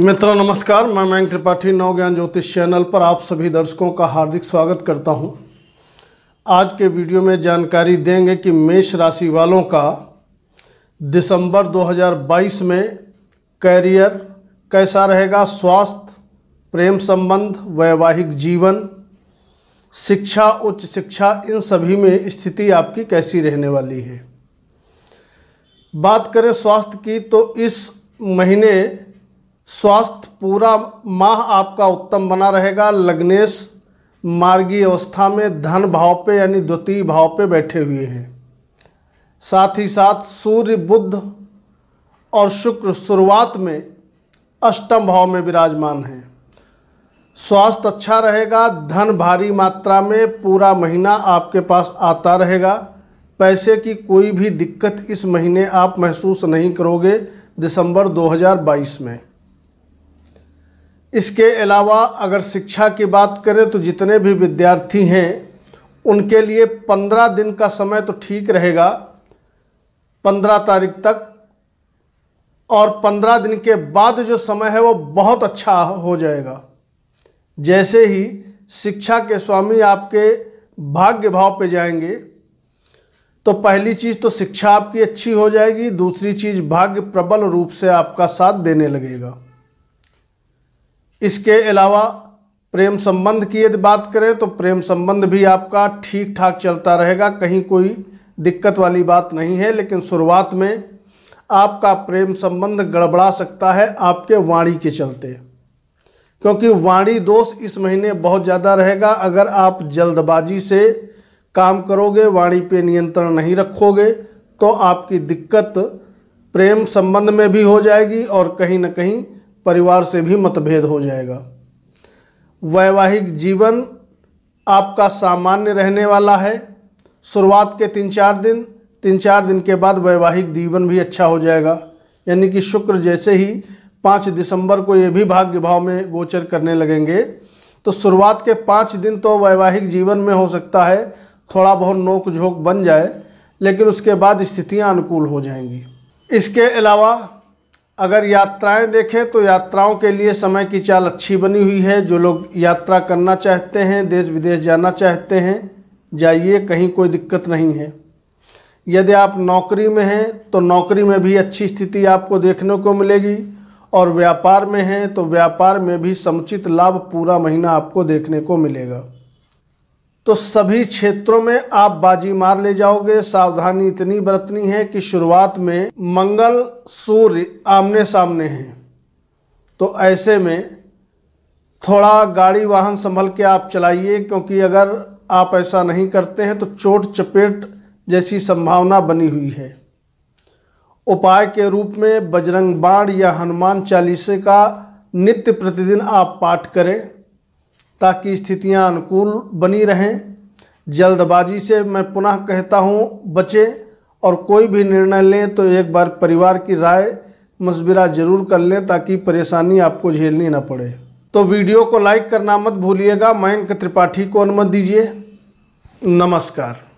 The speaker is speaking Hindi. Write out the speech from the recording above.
मित्रों नमस्कार मैं मयंक त्रिपाठी नवज्ञान ज्योतिष चैनल पर आप सभी दर्शकों का हार्दिक स्वागत करता हूं। आज के वीडियो में जानकारी देंगे कि मेष राशि वालों का दिसंबर 2022 में करियर कैसा रहेगा स्वास्थ्य प्रेम संबंध वैवाहिक जीवन शिक्षा उच्च शिक्षा इन सभी में स्थिति आपकी कैसी रहने वाली है बात करें स्वास्थ्य की तो इस महीने स्वास्थ्य पूरा माह आपका उत्तम बना रहेगा लग्नेश मार्गी अवस्था में धन भाव पे यानी द्वितीय भाव पे बैठे हुए हैं साथ ही साथ सूर्य बुद्ध और शुक्र शुरुआत में अष्टम भाव में विराजमान हैं स्वास्थ्य अच्छा रहेगा धन भारी मात्रा में पूरा महीना आपके पास आता रहेगा पैसे की कोई भी दिक्कत इस महीने आप महसूस नहीं करोगे दिसंबर 2022 में इसके अलावा अगर शिक्षा की बात करें तो जितने भी विद्यार्थी हैं उनके लिए पंद्रह दिन का समय तो ठीक रहेगा पंद्रह तारीख तक और पंद्रह दिन के बाद जो समय है वो बहुत अच्छा हो जाएगा जैसे ही शिक्षा के स्वामी आपके भाग्य भाव पे जाएंगे तो पहली चीज़ तो शिक्षा आपकी अच्छी हो जाएगी दूसरी चीज़ भाग्य प्रबल रूप से आपका साथ देने लगेगा इसके अलावा प्रेम संबंध की यदि बात करें तो प्रेम संबंध भी आपका ठीक ठाक चलता रहेगा कहीं कोई दिक्कत वाली बात नहीं है लेकिन शुरुआत में आपका प्रेम संबंध गड़बड़ा सकता है आपके वाणी के चलते क्योंकि वाणी दोष इस महीने बहुत ज़्यादा रहेगा अगर आप जल्दबाजी से काम करोगे वाणी पे नियंत्रण नहीं रखोगे तो आपकी दिक्कत प्रेम संबंध में भी हो जाएगी और कहीं ना कहीं परिवार से भी मतभेद हो जाएगा वैवाहिक जीवन आपका सामान्य रहने वाला है शुरुआत के तीन चार दिन तीन चार दिन के बाद वैवाहिक जीवन भी अच्छा हो जाएगा यानी कि शुक्र जैसे ही पाँच दिसंबर को ये भी भाग्य भाव में गोचर करने लगेंगे तो शुरुआत के पाँच दिन तो वैवाहिक जीवन में हो सकता है थोड़ा बहुत नोक झोंक बन जाए लेकिन उसके बाद स्थितियाँ अनुकूल हो जाएंगी इसके अलावा अगर यात्राएं देखें तो यात्राओं के लिए समय की चाल अच्छी बनी हुई है जो लोग यात्रा करना चाहते हैं देश विदेश जाना चाहते हैं जाइए कहीं कोई दिक्कत नहीं है यदि आप नौकरी में हैं तो नौकरी में भी अच्छी स्थिति आपको देखने को मिलेगी और व्यापार में हैं तो व्यापार में भी समुचित लाभ पूरा महीना आपको देखने को मिलेगा तो सभी क्षेत्रों में आप बाजी मार ले जाओगे सावधानी इतनी बरतनी है कि शुरुआत में मंगल सूर्य आमने सामने हैं तो ऐसे में थोड़ा गाड़ी वाहन संभल के आप चलाइए क्योंकि अगर आप ऐसा नहीं करते हैं तो चोट चपेट जैसी संभावना बनी हुई है उपाय के रूप में बजरंग बाण या हनुमान चालीसे का नित्य प्रतिदिन आप पाठ करें ताकि स्थितियां अनुकूल बनी रहें जल्दबाजी से मैं पुनः कहता हूं बचें और कोई भी निर्णय लें तो एक बार परिवार की राय मशविरा ज़रूर कर लें ताकि परेशानी आपको झेलनी ना पड़े तो वीडियो को लाइक करना मत भूलिएगा मयंक त्रिपाठी को अनुमत दीजिए नमस्कार